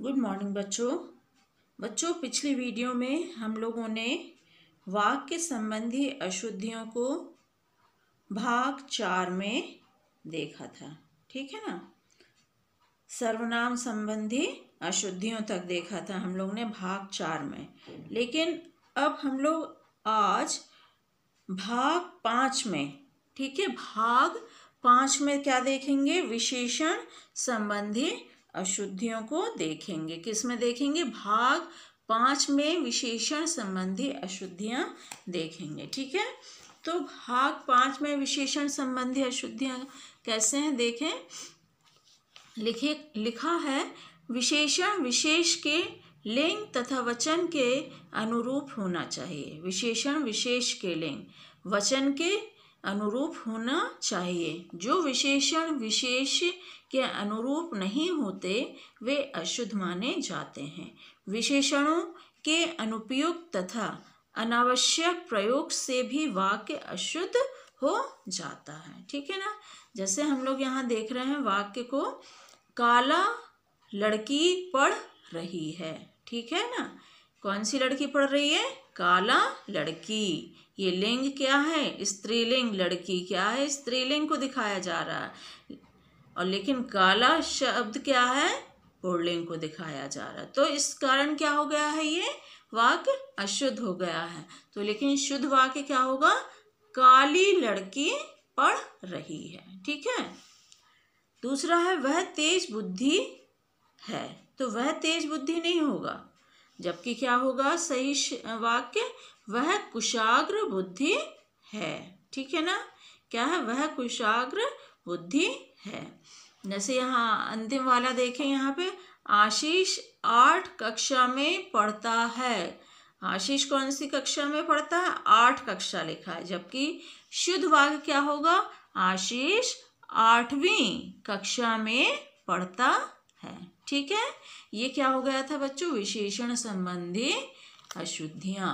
good morning बच्चों बच्चों पिछली वीडियो में हम लोगों ने वाक्य संबंधी अशुद्धियों को भाग चार में देखा था ठीक है ना सर्वनाम संबंधी अशुद्धियों तक देखा था हम लोग ने भाग चार में लेकिन अब हम लोग आज भाग पाँच में ठीक है भाग पाँच में क्या देखेंगे विशेषण संबंधी अशुद्धियों को देखेंगे किस में देखेंगे भाग पाँच में विशेषण संबंधी अशुद्धियाँ देखेंगे ठीक है तो भाग पाँच में विशेषण संबंधी अशुद्धियाँ कैसे हैं देखें लिखे लिखा है विशेषण विशेष के लिंग तथा वचन के अनुरूप होना चाहिए विशेषण विशेष के लिंग वचन के अनुरूप होना चाहिए जो विशेषण विशेष के अनुरूप नहीं होते वे अशुद्ध माने जाते हैं विशेषणों के अनुपयुक्त तथा अनावश्यक प्रयोग से भी वाक्य अशुद्ध हो जाता है ठीक है ना जैसे हम लोग यहाँ देख रहे हैं वाक्य को काला लड़की पढ़ रही है ठीक है ना कौन सी लड़की पढ़ रही है काला लड़की ये लिंग क्या है स्त्रीलिंग लड़की क्या है स्त्रीलिंग को दिखाया जा रहा है और लेकिन काला शब्द क्या है पुरलिंग को दिखाया जा रहा है तो इस कारण क्या हो गया है ये वाक्य अशुद्ध हो गया है तो लेकिन शुद्ध वाक्य क्या होगा काली लड़की पढ़ रही है ठीक है दूसरा है वह तेज बुद्धि है तो वह तेज बुद्धि नहीं होगा जबकि क्या होगा सही वाक्य वह कुशाग्र बुद्धि है ठीक है ना क्या है वह कुशाग्र बुद्धि है जैसे यहाँ अंतिम वाला देखें यहाँ पे आशीष आठ कक्षा में पढ़ता है आशीष कौन सी कक्षा में पढ़ता है आठ कक्षा लिखा है जबकि शुद्ध वाक्य क्या होगा आशीष आठवीं कक्षा में पढ़ता है ठीक है ये क्या हो गया था बच्चों विशेषण संबंधी अशुद्धियाँ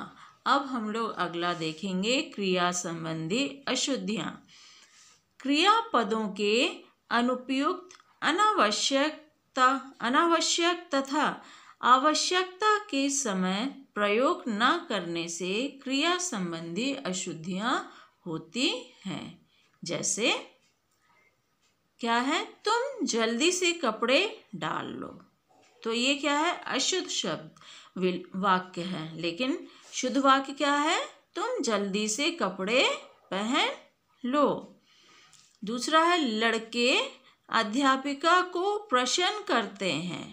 अब हम लोग अगला देखेंगे क्रिया संबंधी अशुद्धियाँ क्रिया पदों के अनुपयुक्त अनावश्यकता अनावश्यक तथा आवश्यकता के समय प्रयोग न करने से क्रिया संबंधी अशुद्धियाँ होती हैं जैसे क्या है तुम जल्दी से कपड़े डाल लो तो ये क्या है अशुद्ध शब्द वाक्य है लेकिन शुद्ध वाक्य क्या है तुम जल्दी से कपड़े पहन लो दूसरा है लड़के अध्यापिका को प्रश्न करते हैं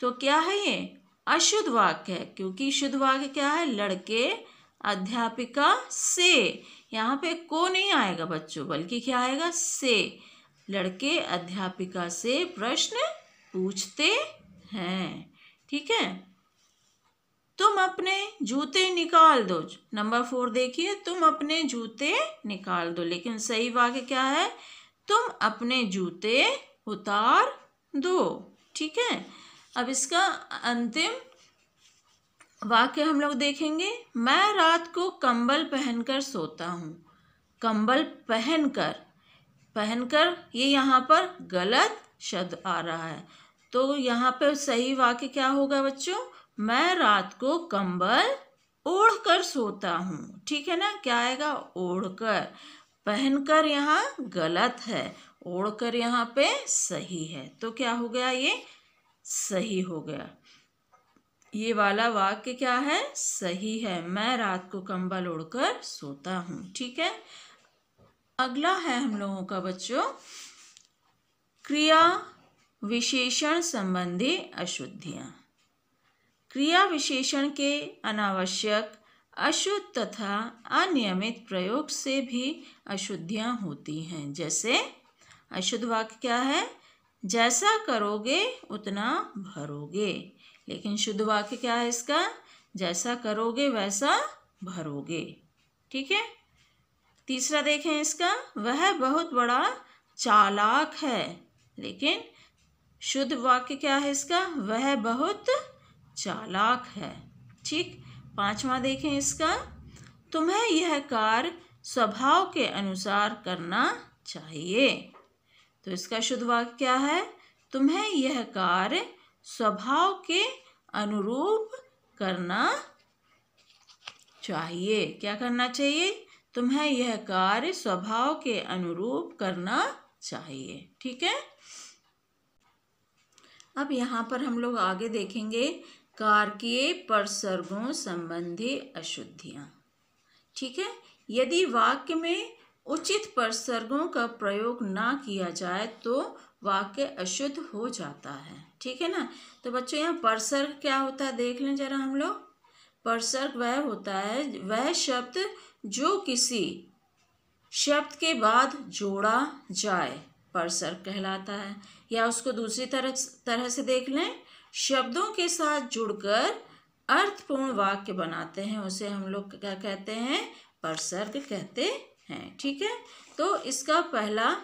तो क्या है ये अशुद्ध वाक्य है क्योंकि शुद्ध वाक्य क्या है लड़के अध्यापिका से यहाँ पे को नहीं आएगा बच्चों बल्कि क्या आएगा से लड़के अध्यापिका से प्रश्न पूछते हैं ठीक है तुम अपने जूते निकाल दो नंबर फोर देखिए तुम अपने जूते निकाल दो लेकिन सही वाक्य क्या है तुम अपने जूते उतार दो ठीक है अब इसका अंतिम वाक्य हम लोग देखेंगे मैं रात को कंबल पहनकर सोता हूँ कंबल पहनकर पहनकर ये यहाँ पर गलत शब्द आ रहा है तो यहाँ पर सही वाक्य क्या होगा बच्चों मैं रात को कंबल ओढ़ कर सोता हूँ ठीक है ना क्या आएगा ओढ़ कर पहनकर यहाँ गलत है ओढ़ कर यहाँ पे सही है तो क्या हो गया ये सही हो गया ये वाला वाक्य क्या है सही है मैं रात को कंबल ओढ़कर सोता हूँ ठीक है अगला है हम लोगों का बच्चों क्रिया विशेषण संबंधी अशुद्धियाँ क्रिया विशेषण के अनावश्यक अशुद्ध तथा अनियमित प्रयोग से भी अशुद्धियाँ होती हैं जैसे अशुद्ध वाक्य क्या है जैसा करोगे उतना भरोगे लेकिन शुद्ध वाक्य क्या है इसका जैसा करोगे वैसा भरोगे ठीक है तीसरा देखें इसका वह बहुत बड़ा चालाक है लेकिन शुद्ध वाक्य क्या है इसका वह बहुत चालाक है ठीक पांचवा देखें इसका तुम्हें यह कार्य स्वभाव के अनुसार करना चाहिए तो इसका शुद्ध वाक्य क्या है तुम्हें यह कार्य स्वभाव के अनुरूप करना चाहिए क्या करना चाहिए तुम्हें यह कार्य स्वभाव के अनुरूप करना चाहिए ठीक है अब यहाँ पर हम लोग आगे देखेंगे के परसर्गों संबंधी अशुद्धियाँ ठीक है यदि वाक्य में उचित परसर्गों का प्रयोग ना किया जाए तो वाक्य अशुद्ध हो जाता है ठीक है ना तो बच्चों यहाँ परसर्ग क्या होता है देख लें जरा हम लोग परसर्ग वह होता है वह शब्द जो किसी शब्द के बाद जोड़ा जाए परसर्ग कहलाता है या उसको दूसरी तरह तरह से देख लें शब्दों के साथ जुड़कर अर्थपूर्ण वाक्य बनाते हैं उसे हम लोग क्या कहते हैं परसर्ग कहते हैं ठीक है तो इसका पहला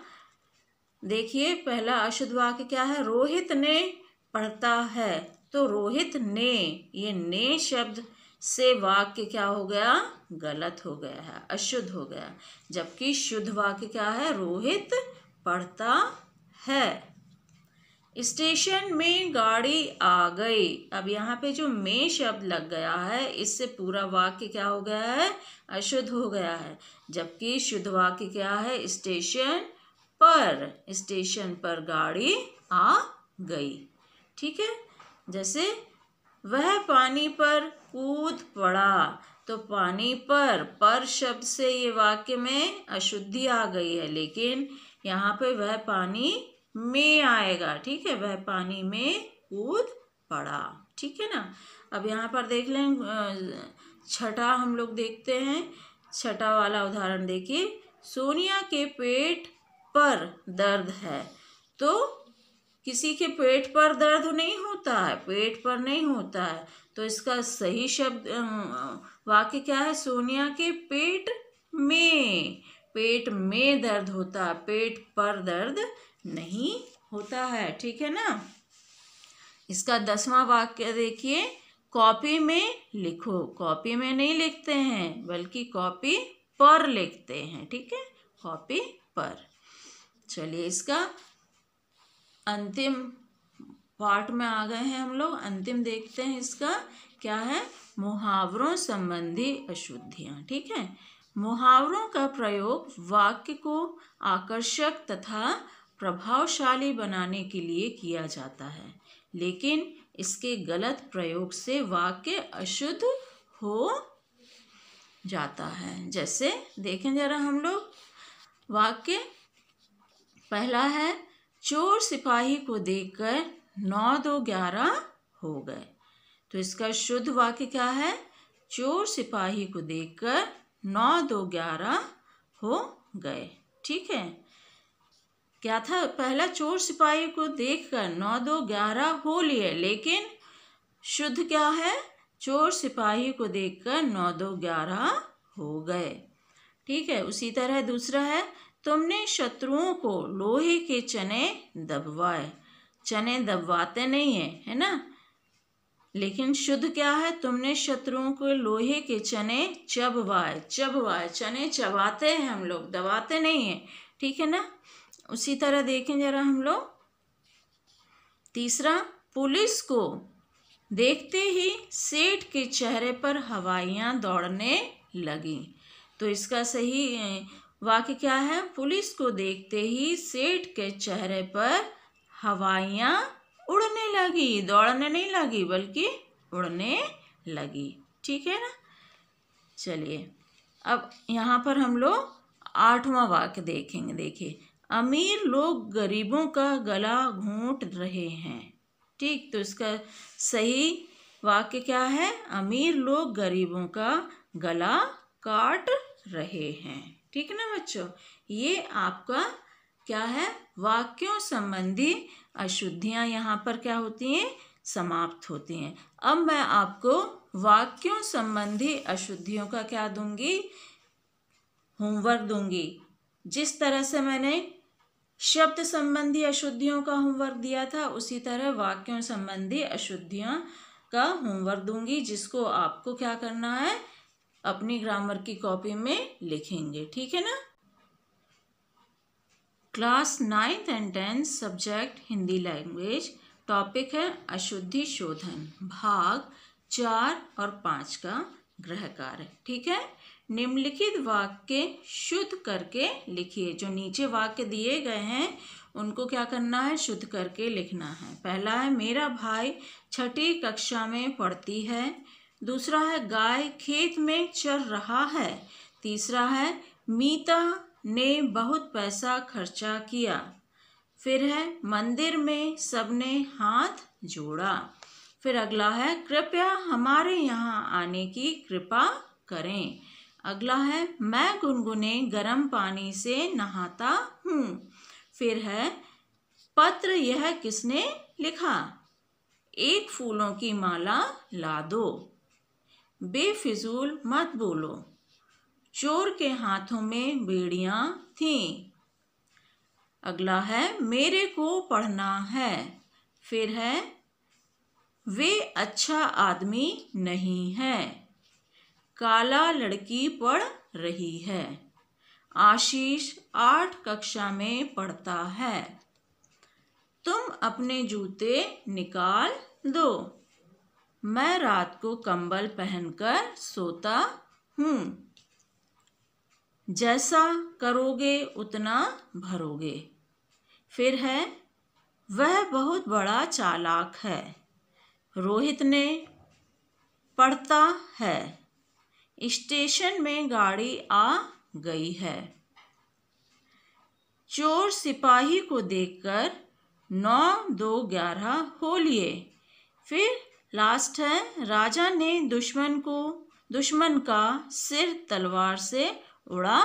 देखिए पहला अशुद्ध वाक्य क्या है रोहित ने पढ़ता है तो रोहित ने ये ने शब्द से वाक्य क्या हो गया गलत हो गया है अशुद्ध हो गया जबकि शुद्ध वाक्य क्या है रोहित पढ़ता है स्टेशन में गाड़ी आ गई अब यहाँ पे जो में शब्द लग गया है इससे पूरा वाक्य क्या हो गया है अशुद्ध हो गया है जबकि शुद्ध वाक्य क्या है स्टेशन पर स्टेशन पर गाड़ी आ गई ठीक है जैसे वह पानी पर कूद पड़ा तो पानी पर पर शब्द से ये वाक्य में अशुद्धि आ गई है लेकिन यहाँ पे वह पानी में आएगा ठीक है वह पानी में कूद पड़ा ठीक है ना अब यहाँ पर देख लें छठा हम लोग देखते हैं छठा वाला उदाहरण देखिए सोनिया के पेट पर दर्द है तो किसी के पेट पर दर्द नहीं होता है पेट पर नहीं होता है तो इसका सही शब्द वाक्य क्या है सोनिया के पेट में पेट में दर्द होता है पेट पर दर्द नहीं होता है ठीक है ना इसका दसवां वाक्य देखिए कॉपी में लिखो कॉपी में नहीं लिखते हैं बल्कि कॉपी पर लिखते हैं ठीक है कॉपी पर चलिए इसका अंतिम पार्ट में आ गए हैं हम लोग अंतिम देखते हैं इसका क्या है मुहावरों संबंधी अशुद्धियाँ ठीक है मुहावरों का प्रयोग वाक्य को आकर्षक तथा प्रभावशाली बनाने के लिए किया जाता है लेकिन इसके गलत प्रयोग से वाक्य अशुद्ध हो जाता है जैसे देखें जरा हम लोग वाक्य पहला है चोर सिपाही को देखकर नौ दो ग्यारह हो गए तो इसका शुद्ध वाक्य क्या है चोर सिपाही को देखकर नौ दो ग्यारह हो गए ठीक है क्या था पहला चोर सिपाही को देखकर नौ दो ग्यारह हो लिए लेकिन शुद्ध क्या है चोर सिपाही को देखकर नौ दो ग्यारह हो गए ठीक है उसी तरह दूसरा है तुमने शत्रुओं को लोहे के चने दबवाए चने दबवाते नहीं है है ना लेकिन शुद्ध क्या है तुमने शत्रुओं को लोहे के चने चबवाए चबवाए चने चबाते हैं हम लोग दबाते नहीं हैं ठीक है ना उसी तरह देखें जरा हम लोग तीसरा पुलिस को देखते ही सेठ के चेहरे पर हवाइयाँ दौड़ने लगी तो इसका सही वाक्य क्या है पुलिस को देखते ही सेठ के चेहरे पर हवाइयाँ उड़ने लगी दौड़ने नहीं लगी बल्कि उड़ने लगी ठीक है ना चलिए अब यहाँ पर हम लोग आठवां वाक्य देखेंगे देखिए अमीर लोग गरीबों का गला घोंट रहे हैं ठीक तो इसका सही वाक्य क्या है अमीर लोग गरीबों का गला काट रहे हैं ठीक है ना बच्चों ये आपका क्या है वाक्यों संबंधी अशुद्धियाँ यहाँ पर क्या होती हैं समाप्त होती हैं अब मैं आपको वाक्यों संबंधी अशुद्धियों का क्या दूंगी होमवर्क दूंगी जिस तरह से मैंने शब्द संबंधी अशुद्धियों का होमवर्क दिया था उसी तरह वाक्यों संबंधी अशुद्धियाँ का होमवर्क दूंगी जिसको आपको क्या करना है अपनी ग्रामर की कॉपी में लिखेंगे ठीक है ना class ninth and tenth subject Hindi language topic है अशुद्धि शोधन भाग चार और पाँच का ग्रह कार्य ठीक है निम्नलिखित वाक्य शुद्ध करके लिखिए जो नीचे वाक्य दिए गए हैं उनको क्या करना है शुद्ध करके लिखना है पहला है मेरा भाई छठी कक्षा में पढ़ती है दूसरा है गाय खेत में चर रहा है तीसरा है मीता ने बहुत पैसा खर्चा किया फिर है मंदिर में सबने हाथ जोड़ा फिर अगला है कृपया हमारे यहाँ आने की कृपा करें अगला है मैं गुनगुने गर्म पानी से नहाता हूँ फिर है पत्र यह किसने लिखा एक फूलों की माला ला दो बेफिजूल मत बोलो चोर के हाथों में बेड़ियाँ थीं अगला है मेरे को पढ़ना है फिर है वे अच्छा आदमी नहीं है काला लड़की पढ़ रही है आशीष आठ कक्षा में पढ़ता है तुम अपने जूते निकाल दो मैं रात को कंबल पहनकर सोता हूँ जैसा करोगे उतना भरोगे फिर है वह बहुत बड़ा चालाक है रोहित ने पढ़ता है स्टेशन में गाड़ी आ गई है चोर सिपाही को देखकर नौ दो ग्यारह हो लिए फिर लास्ट है राजा ने दुश्मन को दुश्मन का सिर तलवार से उड़ा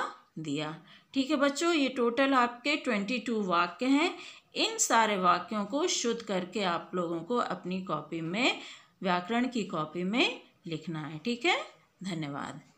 दिया ठीक है बच्चों ये टोटल आपके ट्वेंटी टू वाक्य हैं इन सारे वाक्यों को शुद्ध करके आप लोगों को अपनी कॉपी में व्याकरण की कॉपी में लिखना है ठीक है धन्यवाद